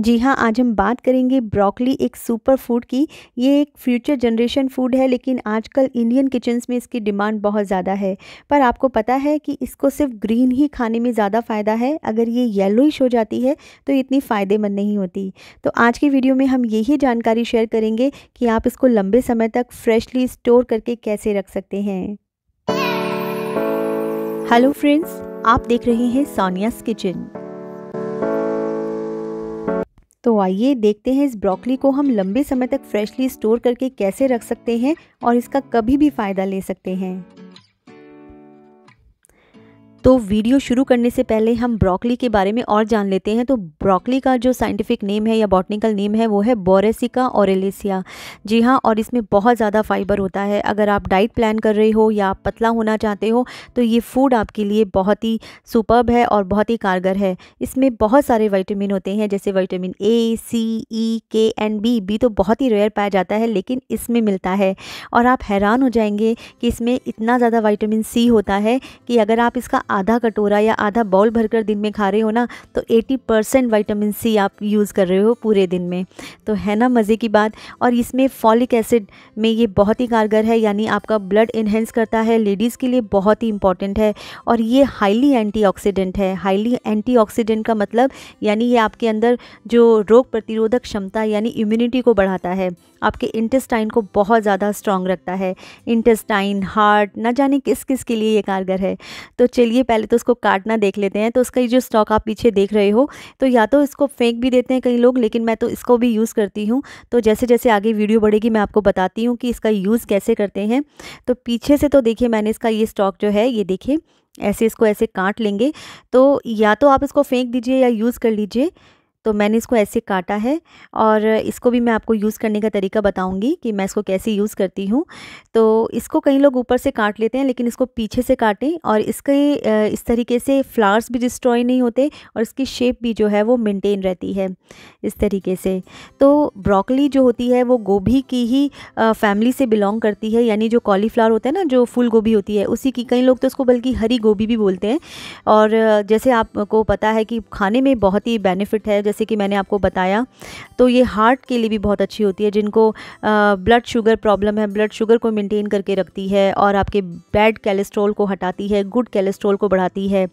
जी हाँ आज हम बात करेंगे ब्रोकली एक सुपर फूड की ये एक फ्यूचर जनरेशन फूड है लेकिन आजकल इंडियन किचन्स में इसकी डिमांड बहुत ज़्यादा है पर आपको पता है कि इसको सिर्फ ग्रीन ही खाने में ज़्यादा फ़ायदा है अगर ये येलोइश हो जाती है तो इतनी फ़ायदेमंद नहीं होती तो आज की वीडियो में हम यही जानकारी शेयर करेंगे कि आप इसको लंबे समय तक फ्रेशली स्टोर करके कैसे रख सकते हैं हेलो फ्रेंड्स आप देख रहे हैं सोनियास किचन तो आइए देखते हैं इस ब्रोकली को हम लंबे समय तक फ्रेशली स्टोर करके कैसे रख सकते हैं और इसका कभी भी फ़ायदा ले सकते हैं तो वीडियो शुरू करने से पहले हम ब्रोकली के बारे में और जान लेते हैं तो ब्रोकली का जो साइंटिफिक नेम है या बॉटनिकल नेम है वो है बोरेसिका और जी हाँ और इसमें बहुत ज़्यादा फाइबर होता है अगर आप डाइट प्लान कर रहे हो या आप पतला होना चाहते हो तो ये फूड आपके लिए बहुत ही सुपर्ब है और बहुत ही कारगर है इसमें बहुत सारे वाइटामिन होते हैं जैसे वाइटामिन ए सी ई के एंड बी बी तो बहुत ही रेयर पाया जाता है लेकिन इसमें मिलता है और आप हैरान हो जाएंगे कि इसमें इतना ज़्यादा वाइटामिन सी होता है कि अगर आप इसका आधा कटोरा या आधा बाउल भरकर दिन में खा रहे हो ना तो 80 परसेंट वाइटामिन सी आप यूज़ कर रहे हो पूरे दिन में तो है ना मज़े की बात और इसमें फॉलिक एसिड में ये बहुत ही कारगर है यानी आपका ब्लड इन्हेंस करता है लेडीज़ के लिए बहुत ही इंपॉर्टेंट है और ये हाईली एंटी है हाईली एंटी का मतलब यानी ये आपके अंदर जो रोग प्रतिरोधक क्षमता यानी इम्यूनिटी को बढ़ाता है आपके इंटेस्टाइन को बहुत ज़्यादा स्ट्रॉन्ग रखता है इंटेस्टाइन हार्ट ना जाने किस किस के लिए ये कारगर है तो चलिए चलिए पहले तो उसको काटना देख लेते हैं तो उसका ये जो स्टॉक आप पीछे देख रहे हो तो या तो इसको फेंक भी देते हैं कई लोग लेकिन मैं तो इसको भी यूज़ करती हूँ तो जैसे जैसे आगे वीडियो बढ़ेगी मैं आपको बताती हूँ कि इसका यूज़ कैसे करते हैं तो पीछे से तो देखिए मैंने इसका ये स्टॉक जो है ये देखिए ऐसे इसको ऐसे काट लेंगे तो या तो आप इसको फेंक दीजिए या यूज़ कर लीजिए तो मैंने इसको ऐसे काटा है और इसको भी मैं आपको यूज़ करने का तरीका बताऊंगी कि मैं इसको कैसे यूज़ करती हूँ तो इसको कई लोग ऊपर से काट लेते हैं लेकिन इसको पीछे से काटें और इसके इस तरीके से फ्लावर्स भी डिस्ट्रॉय नहीं होते और इसकी शेप भी जो है वो मेनटेन रहती है इस तरीके से तो ब्रॉकली जो होती है वो गोभी की ही फैमिली से बिलोंग करती है यानी जो कॉलीफ्लावर होता है ना जो फूल गोभी होती है उसी की कई लोग तो इसको बल्कि हरी गोभी भी बोलते हैं और जैसे आपको पता है कि खाने में बहुत ही बेनिफिट है जैसे कि मैंने आपको बताया तो ये हार्ट के लिए भी बहुत अच्छी होती है जिनको ब्लड शुगर प्रॉब्लम है ब्लड शुगर को मेंटेन करके रखती है और आपके बैड कैलेस्ट्रोल को हटाती है गुड कैलेस्ट्रोल को बढ़ाती है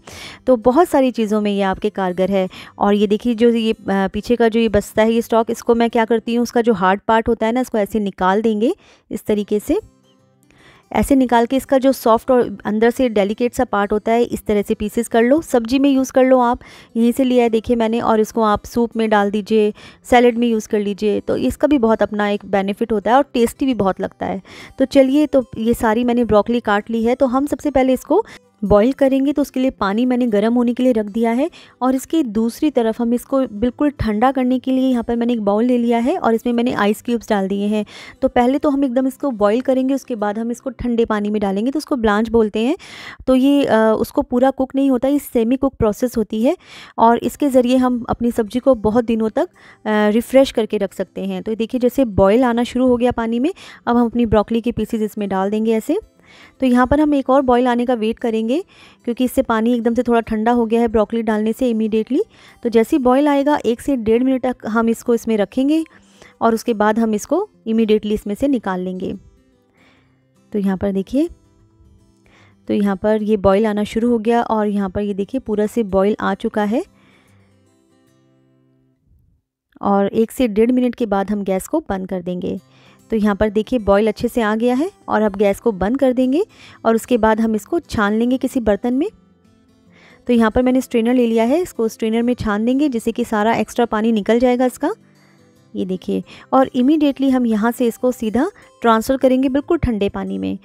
तो बहुत सारी चीज़ों में ये आपके कारगर है और ये देखिए जो ये पीछे का जो ये बसता है ये स्टॉक इसको मैं क्या करती हूँ उसका जो हार्ड पार्ट होता है ना इसको ऐसे निकाल देंगे इस तरीके से ऐसे निकाल के इसका जो सॉफ्ट और अंदर से डेलिकेट सा पार्ट होता है इस तरह से पीसेस कर लो सब्जी में यूज़ कर लो आप यहीं से लिया है देखिए मैंने और इसको आप सूप में डाल दीजिए सैलड में यूज़ कर लीजिए तो इसका भी बहुत अपना एक बेनिफिट होता है और टेस्टी भी बहुत लगता है तो चलिए तो ये सारी मैंने ब्रॉकली काट ली है तो हम सबसे पहले इसको बॉईल करेंगे तो उसके लिए पानी मैंने गर्म होने के लिए रख दिया है और इसकी दूसरी तरफ हम इसको बिल्कुल ठंडा करने के लिए यहाँ पर मैंने एक बाउल ले लिया है और इसमें मैंने आइस क्यूब्स डाल दिए हैं तो पहले तो हम एकदम इसको बॉईल करेंगे उसके बाद हम इसको ठंडे पानी में डालेंगे तो उसको ब्लांच बोलते हैं तो ये आ, उसको पूरा कुक नहीं होता ये सेमी कुक प्रोसेस होती है और इसके ज़रिए हम अपनी सब्ज़ी को बहुत दिनों तक रिफ़्रेश करके रख सकते हैं तो देखिए जैसे बॉयल आना शुरू हो गया पानी में अब हम अपनी ब्रॉकली के पीसीज इसमें डाल देंगे ऐसे तो यहाँ पर हम एक और बॉईल आने का वेट करेंगे क्योंकि इससे पानी एकदम से थोड़ा ठंडा हो गया है ब्रोकली डालने से इमीडिएटली तो जैसे ही बॉयल आएगा एक से डेढ़ मिनट तक हम इसको इसमें रखेंगे और उसके बाद हम इसको इमीडिएटली इसमें से निकाल लेंगे तो यहाँ पर देखिए तो यहाँ पर ये बॉयल आना शुरू हो गया और यहाँ पर ये देखिए पूरा से बॉयल आ चुका है और एक से डेढ़ मिनट के बाद हम गैस को बंद कर देंगे तो यहाँ पर देखिए बॉईल अच्छे से आ गया है और अब गैस को बंद कर देंगे और उसके बाद हम इसको छान लेंगे किसी बर्तन में तो यहाँ पर मैंने स्ट्रेनर ले लिया है इसको स्ट्रेनर में छान देंगे जिससे कि सारा एक्स्ट्रा पानी निकल जाएगा इसका ये देखिए और इमीडिएटली हम यहाँ से इसको सीधा ट्रांसफ़र करेंगे बिल्कुल ठंडे पानी में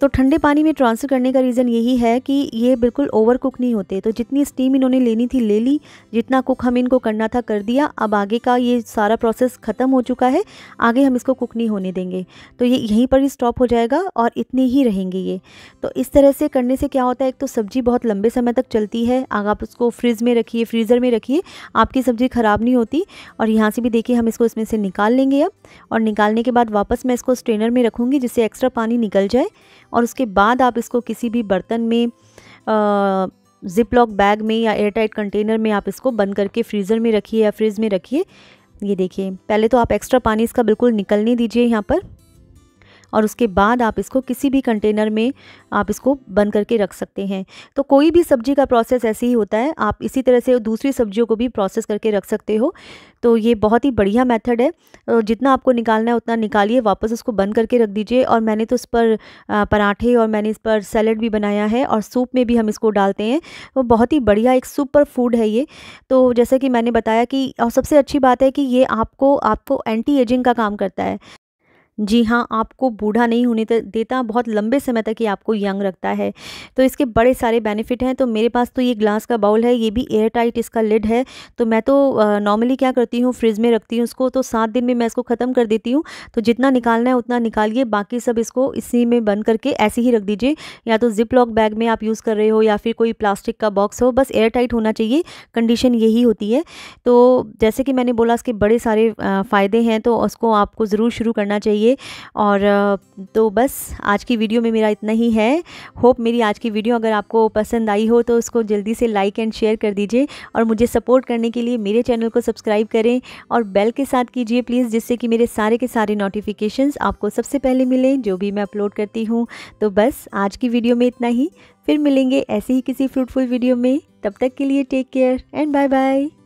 तो ठंडे पानी में ट्रांसफ़र करने का रीज़न यही है कि ये बिल्कुल ओवर कुक नहीं होते तो जितनी स्टीम इन्होंने लेनी थी ले ली जितना कुक हम इनको करना था कर दिया अब आगे का ये सारा प्रोसेस ख़त्म हो चुका है आगे हम इसको कुक नहीं होने देंगे तो ये यहीं पर ही स्टॉप हो जाएगा और इतने ही रहेंगे ये तो इस तरह से करने से क्या होता है एक तो सब्ज़ी बहुत लंबे समय तक चलती है अगर आप उसको फ्रिज में रखिए फ्रीज़र में रखिए आपकी सब्ज़ी ख़राब नहीं होती और यहाँ से भी देखिए हम इसको इसमें से निकाल लेंगे अब और निकालने के बाद वापस मैं इसको स्ट्रेनर में रखूँगी जिससे एक्स्ट्रा पानी निकल जाए और उसके बाद आप इसको किसी भी बर्तन में जिप लॉक बैग में या एयरटाइट कंटेनर में आप इसको बंद करके फ्रीज़र में रखिए या फ्रिज में रखिए ये देखिए पहले तो आप एक्स्ट्रा पानी इसका बिल्कुल निकलने दीजिए यहाँ पर और उसके बाद आप इसको किसी भी कंटेनर में आप इसको बंद करके रख सकते हैं तो कोई भी सब्जी का प्रोसेस ऐसे ही होता है आप इसी तरह से दूसरी सब्जियों को भी प्रोसेस करके रख सकते हो तो ये बहुत ही बढ़िया मेथड है जितना आपको निकालना है उतना निकालिए वापस उसको बंद करके रख दीजिए और मैंने तो इस पर पराठे और मैंने इस पर सैलड भी बनाया है और सूप में भी हम इसको डालते हैं वो तो बहुत ही बढ़िया एक सुपर फूड है ये तो जैसे कि मैंने बताया कि और सबसे अच्छी बात है कि ये आपको आपको एंटी एजिंग का काम करता है जी हाँ आपको बूढ़ा नहीं होने देता बहुत लंबे समय तक ये आपको यंग रखता है तो इसके बड़े सारे बेनिफिट हैं तो मेरे पास तो ये ग्लास का बाउल है ये भी एयर टाइट इसका लिड है तो मैं तो नॉर्मली क्या करती हूँ फ्रिज में रखती हूँ उसको तो सात दिन में मैं इसको ख़त्म कर देती हूँ तो जितना निकालना है उतना निकालिए बाकी सब इसको इसी में बंद करके ऐसे ही रख दीजिए या तो जिप लॉक बैग में आप यूज़ कर रहे हो या फिर कोई प्लास्टिक का बॉक्स हो बस एयर टाइट होना चाहिए कंडीशन यही होती है तो जैसे कि मैंने बोला इसके बड़े सारे फ़ायदे हैं तो उसको आपको ज़रूर शुरू करना चाहिए लिए और तो बस आज की वीडियो में मेरा इतना ही है होप मेरी आज की वीडियो अगर आपको पसंद आई हो तो उसको जल्दी से लाइक एंड शेयर कर दीजिए और मुझे सपोर्ट करने के लिए मेरे चैनल को सब्सक्राइब करें और बेल के साथ कीजिए प्लीज़ जिससे कि मेरे सारे के सारे नोटिफिकेशंस आपको सबसे पहले मिलें जो भी मैं अपलोड करती हूँ तो बस आज की वीडियो में इतना ही फिर मिलेंगे ऐसे ही किसी फ्रूटफुल वीडियो में तब तक के लिए take care and bye bye